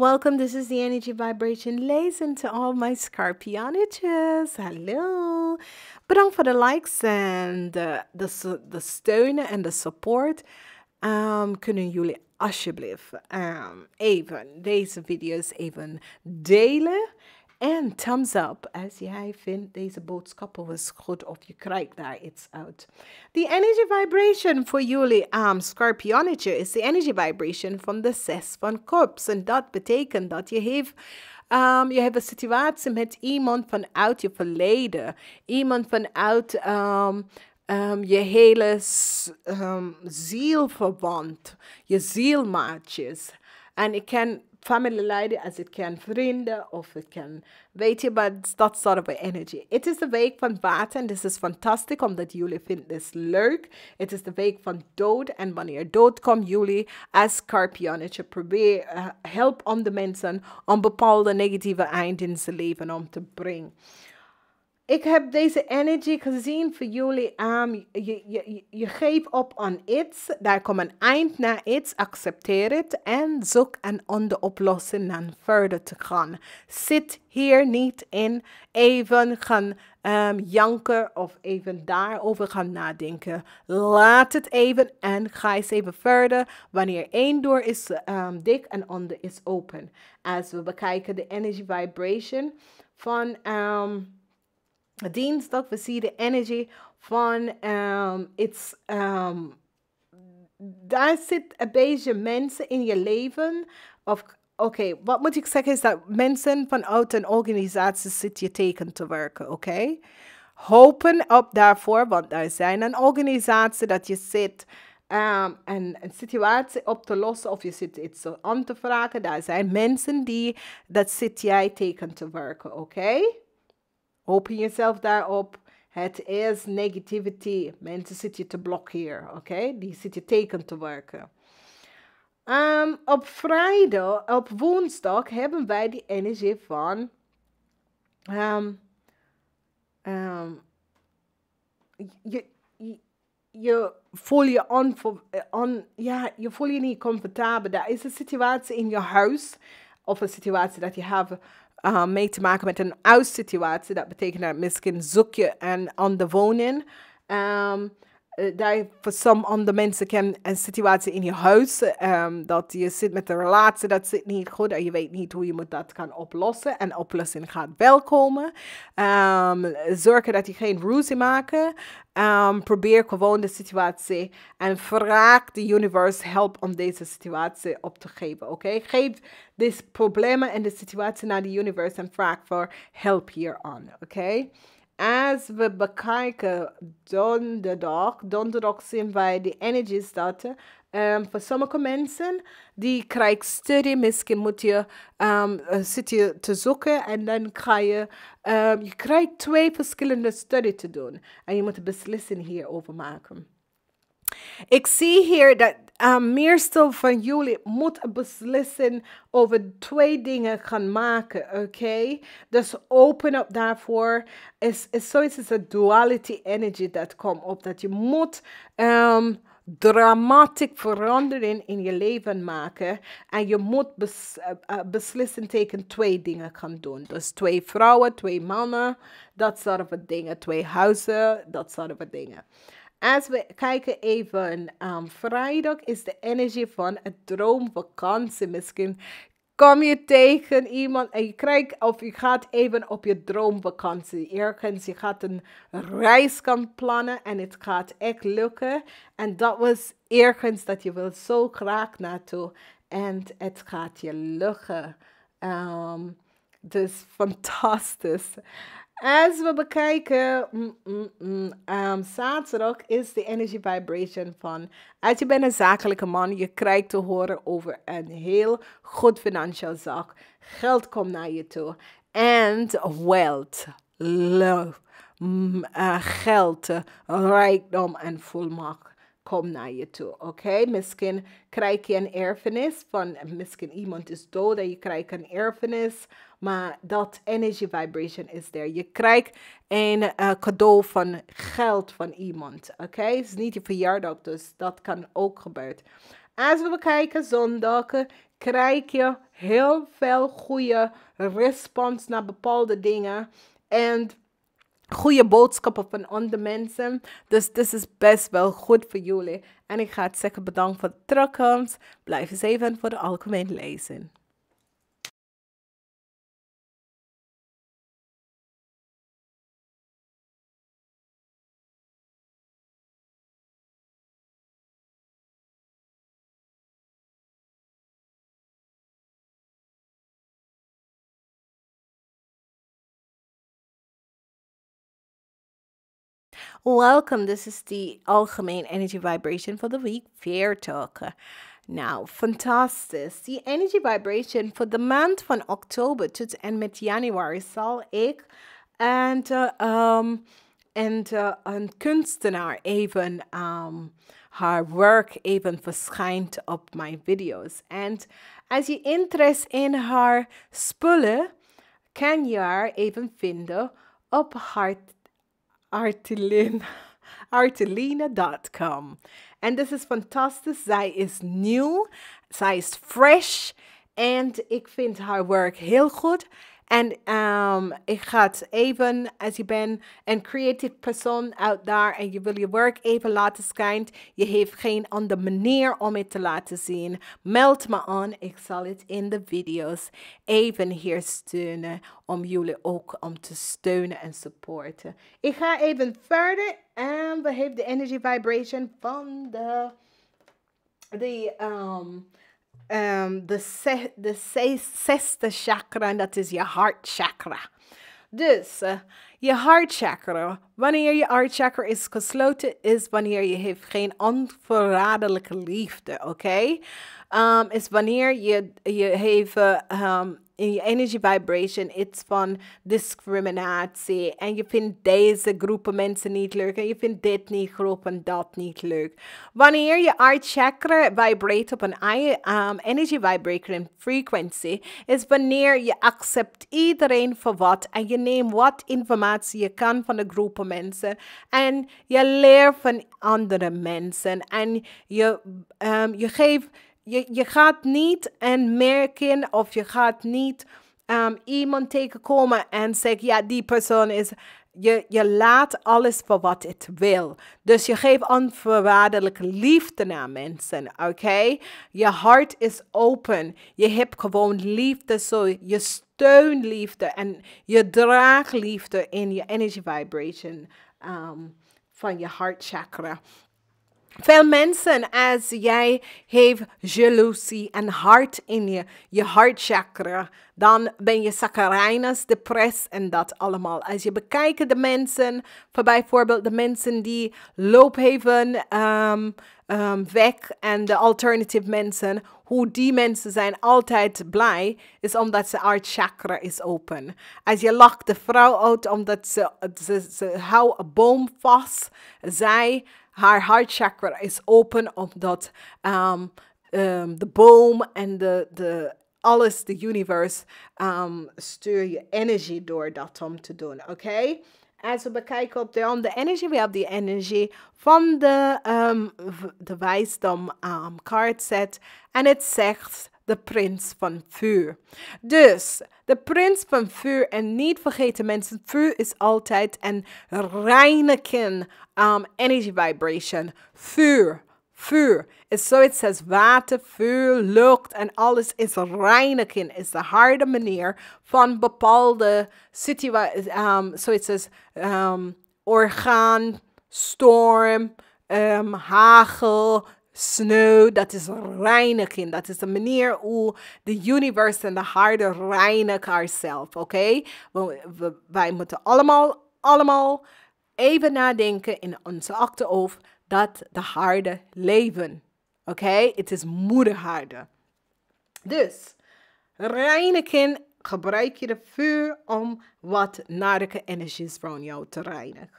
Welcome, this is the Energy Vibration Lays to all my Scorpioniches. Hello. on for the likes and uh, the the de steunen and the support. Um, kunnen jullie alsjeblieft um, even deze video's even delen. And thumbs up als jij vindt deze was goed of je krijgt daar iets uit. The energy vibration for jullie um, Scorpionnetje is the energy vibration from the zes van cups, En dat betekent dat je heeft... Um, je hebt een situatie met iemand vanuit je verleden. Iemand vanuit um, um, je hele um, zielverwant. Je zielmaatjes. En ik ken family lady as it can vrienden of het can weet je, but that's sort of energy. Het is de week van water en this is fantastisch omdat jullie vinden dit leuk. Het is de week you dood en wanneer dood as jullie als scorpionnetje probeer uh, help on the mensen om bepaalde negative eind in zijn and on to bring. ik heb deze energy gezien voor jullie aan. Ehm, je, geeft op aan iets. Daar komt een eind naar iets. Accepteer het. En zoek een andere de oplossing dan verder te gaan. Zit hier niet in even gaan ehm, janken of even daarover gaan nadenken. Laat het even en ga eens even verder. Wanneer één door is ehm, dik en ander is open. Als we bekijken de energy vibration van... Dinsdag we zien de energy van um, ehm, it's, um, ehm, daar zit een beetje mensen in je leven. Of oké, wat moet ik zeggen is dat mensen vanuit een organisatie zit je teken te werken, oké? Okay? Hopen op daarvoor, want daar zijn een organisatie dat je zit. Um, ehm, en een situatie op te lossen of je zit iets aan te vragen. Daar zijn mensen die dat zit jij teken te werken, oké? Okay? Open jezelf daarop. Het is negativity. Mensen zitten te blokkeren, oké? Okay? Die zitten teken te werken. Ehm, op vrijdag, op woensdag hebben wij die energie van... Ehm, ehm, je, je, je voel je, on, on, ja, je, niet comfortabel. Dat is een situatie in je huis of een situatie dat je hebt uh, mee te maken met een uit-situatie. Dat betekent dat misschien zoek je een ander wonen. Um, eh, daar, voor some andere mensen kan een situatie in je huis, um, dat je zit met een relatie, dat zit niet goed en je weet niet hoe je moet dat kan oplossen. En oplossing gaat wel komen. Ehm, zorgen dat je geen ruzie maakt. Ehm, probeer gewoon de situatie en vraag de universe help om deze situatie op te geven. Oké, okay? geef deze problemen en de situatie naar de universe en vraag voor help hieraan Oké. Als we bekijken donderdag, donderdag zien wij de energy dat Um, voor sommige mensen die krijgt studie, misschien moet je, um, te zoeken en dan krijg je, um, je krijgt twee verschillende studie te doen. En je moet een beslissing hierover maken. Ik zie hier dat aan ehm, meerstel van jullie moet een beslissing over twee dingen gaan maken, oké? Okay? Dus open up daarvoor. Is, is zoiets als een duality energy dat komt op. Dat je moet um, ehm, dramatic verandering in je leven maken. En je moet bes, eh, eh, beslissen tegen twee dingen gaan doen. Dus twee vrouwen, twee mannen, dat soort of dingen. Twee huizen, dat soort of dingen. Als we kijken even, um, vrijdag is de energie van een droomvakantie. Misschien kom je tegen iemand en je krijgt of je gaat even op je droomvakantie. Ergens je gaat een reis kan plannen en het gaat echt lukken. En dat was ergens dat je wil zo graag naartoe en het gaat je lukken. Um, dus fantastisch. Als we bekijken, mm, mm, mm, ehm, zaterdag is de energy vibration van. Als je bent een zakelijke man, je krijgt te horen over een heel goed financieel zak. Geld komt naar je toe. And wealth, love, eh, geld, rijkdom en volmacht kom naar je toe. Oké, okay? misschien krijg je een erfenis van misschien iemand is dood en je krijgt een erfenis. Maar dat energy vibration is er. Je krijgt een eh, cadeau van geld van iemand. Oké, okay? het is niet je verjaardag, dus dat kan ook gebeuren. Als we bekijken zondag, krijg je heel veel goede respons naar bepaalde dingen. En goede boodschappen van andere mensen. Dus dit is best wel goed voor jullie. En ik ga het zeggen bedankt voor het terugkomst. Blijf eens even voor de algemeen lezen. Welcome. This is the Alchemane Energy Vibration for the week, Fair Talk. Now, fantastic. The energy vibration for the month from October to en met januari zal ik and uh, um, and uh, een kunstenaar even um, her work even verschijnt op my video's. And as you interest in her spullen can you even vinden op haar Artelina, artelina.com. And this is fantastisch. Zij is nieuw. Zij is fresh. En ik vind haar werk heel goed. En um, ik ga het even, als je bent een creative persoon uit daar en je wil je werk even laten schijnen. je heeft geen andere manier om het te laten zien, meld me aan. Ik zal het in de video's even hier steunen om jullie ook om te steunen en supporten. Ik ga even verder en we hebben de energy vibration van de, de um, ehm, um, the, se the se zesde chakra, en dat is je chakra. Dus Je hartchakra. Wanneer je hartchakra is gesloten, is wanneer je heeft geen onverraderlijke liefde, oké? Ehm, is wanneer je, je heeft ehm, in je energy vibration iets van discriminatie. En je vindt deze groepen mensen niet leuk. En je vindt dit niet groep en dat niet leuk. Wanneer je hartchakra chakra vibrate op een um, energy vibration frequency, is wanneer je accept iedereen voor wat en je neemt wat informatie je kan van de groepen mensen en je leert van andere mensen en je, ehm, je geeft, je, je gaat niet een merken of je gaat niet ehm, iemand tegenkomen en zeggen, ja, die persoon is je, je laat alles voor wat het wil. Dus je geeft onvoorwaardelijke liefde naar mensen, oké? Je hart is open. Je hebt gewoon liefde, zo je steunliefde en je draagliefde in je energy vibration ehm, van je hartchakra. Veel mensen, als jij heeft jaloezie en hart in je, je hartchakra, dan ben je Saccharines, depress en dat allemaal. Als je bekijkt de mensen, bijvoorbeeld de mensen die loopheven. Ehm, Ehm, weg en de alternative mensen, hoe die mensen zijn altijd blij, is omdat ze art chakra is open. Als je lacht de vrouw uit omdat ze, ze, ze houdt een boom vast, zij, haar chakra is open omdat um, um, de boom en de, de alles, de universe, um, stuur je energie door dat om te doen, oké? Okay? En we bekijken op de on de energy. We hebben die energy van de, um, de wijsdom um, card set. En het zegt de prins van vuur. Dus de prins van vuur en niet vergeten mensen, vuur is altijd een reine kin um, ehm, energy vibration. Vuur vuur. Is zoiets als water, vuur, lucht en alles is reinigen. Is de harde manier van bepaalde situaties. Um, zoiets als um, orgaan, storm, um, hagel, sneeuw. Dat is reinigen. Dat is de manier hoe de universe en de harde reinigen ourselves Oké? Okay? Wij moeten allemaal, allemaal even nadenken in onze achterhoofd dat de harde leven. Oké, okay? het is moederharde. Dus, reine gebruik je de vuur om wat narke energies van jou te reinigen.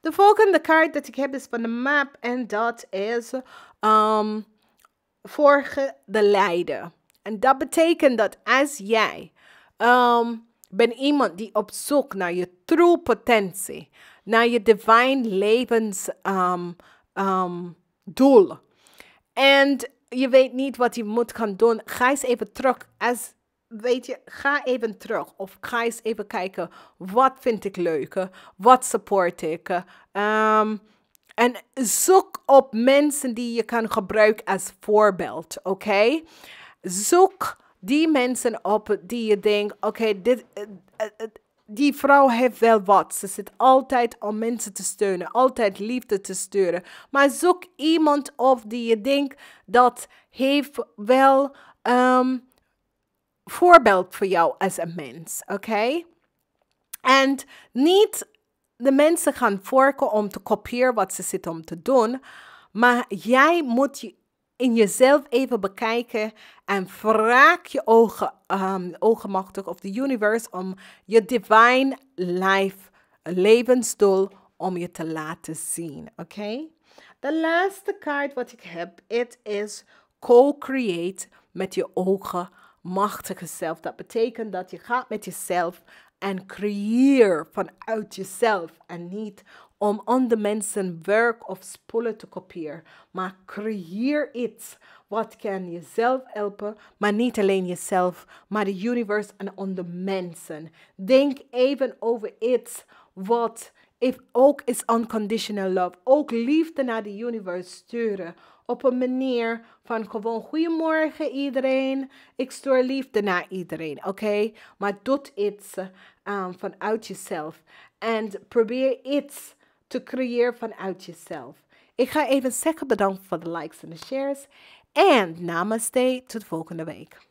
De volgende kaart dat ik heb is van de map en dat is um, vorige de lijden. En dat betekent dat als jij um, bent iemand die op zoek naar je true potentie, naar je divine levens um, Ehm, doel. En je weet niet wat je moet gaan doen. Ga eens even terug. Als, weet je, ga even terug. Of ga eens even kijken. Wat vind ik leuk? Wat support ik? Ehm, en zoek op mensen die je kan gebruiken als voorbeeld. Oké? Zoek die mensen op die je denkt: oké, dit. Eh, eh, eh, die vrouw heeft wel wat. Ze zit altijd om mensen te steunen, altijd liefde te sturen. Maar zoek iemand op die je denkt dat heeft wel um, voorbeeld voor jou als een mens, oké? En niet de mensen gaan vorken om te kopiëren wat ze zitten om te doen, maar jij moet je in jezelf even bekijken en vraag je ogen, um, ogenmachtig of de universe om je divine life, levensdoel, om je te laten zien. Oké? Okay? De laatste kaart wat ik heb, het is co-create met je ogen machtige zelf. Dat betekent dat je gaat met jezelf en creëer vanuit jezelf en niet om andere mensen werk of spullen te kopiëren. Maar creëer iets wat kan jezelf helpen, maar niet alleen jezelf, maar de universe en andere mensen. Denk even over iets wat if ook is unconditional love. Ook liefde naar de universe sturen. Op een manier van gewoon goedemorgen iedereen. Ik stuur liefde naar iedereen, oké? Okay? Maar doe iets eh, vanuit jezelf. En probeer iets te creëren vanuit jezelf. Ik ga even zeggen bedankt voor de likes en de shares. En namaste, tot volgende week.